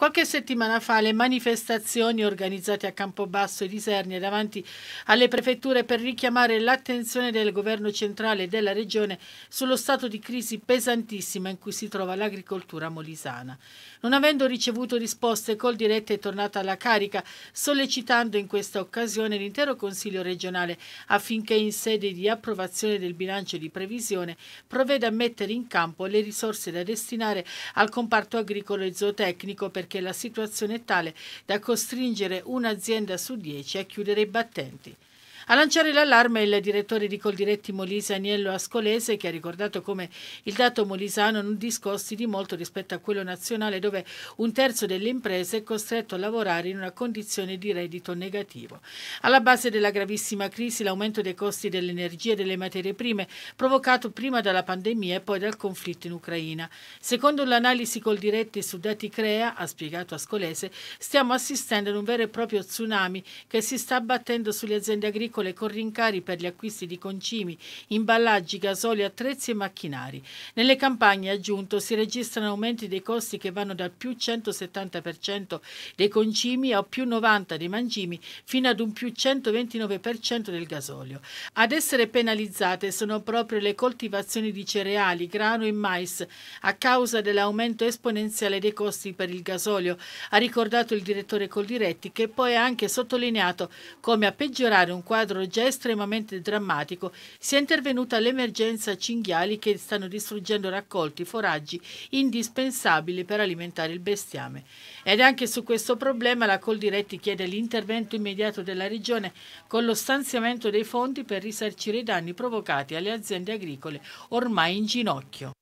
Qualche settimana fa le manifestazioni organizzate a Campobasso e Isernia davanti alle prefetture per richiamare l'attenzione del governo centrale e della regione sullo stato di crisi pesantissima in cui si trova l'agricoltura molisana. Non avendo ricevuto risposte, col Diretta è tornata alla carica, sollecitando in questa occasione l'intero Consiglio regionale affinché in sede di approvazione del bilancio di previsione provveda a mettere in campo le risorse da destinare al comparto agricolo e zootecnico per perché la situazione è tale da costringere un'azienda su dieci a chiudere i battenti. A lanciare l'allarme il direttore di Coldiretti Molise Agnello Ascolese che ha ricordato come il dato molisano non discosti di molto rispetto a quello nazionale dove un terzo delle imprese è costretto a lavorare in una condizione di reddito negativo. Alla base della gravissima crisi l'aumento dei costi dell'energia e delle materie prime provocato prima dalla pandemia e poi dal conflitto in Ucraina. Secondo l'analisi Coldiretti su dati Crea, ha spiegato Ascolese, stiamo assistendo ad un vero e proprio tsunami che si sta abbattendo sulle aziende agricole pellicole con rincari per gli acquisti di concimi, imballaggi, gasoli, attrezzi e macchinari. Nelle campagne, aggiunto, si registrano aumenti dei costi che vanno dal più 170% dei concimi a più 90% dei mangimi fino ad un più 129% del gasolio. Ad essere penalizzate sono proprio le coltivazioni di cereali, grano e mais a causa dell'aumento esponenziale dei costi per il gasolio, ha ricordato il direttore Coldiretti che poi ha anche sottolineato come a peggiorare un quadro quadro già estremamente drammatico, sia intervenuta l'emergenza cinghiali che stanno distruggendo raccolti, foraggi indispensabili per alimentare il bestiame. Ed anche su questo problema la Coldiretti chiede l'intervento immediato della Regione con lo stanziamento dei fondi per risarcire i danni provocati alle aziende agricole ormai in ginocchio.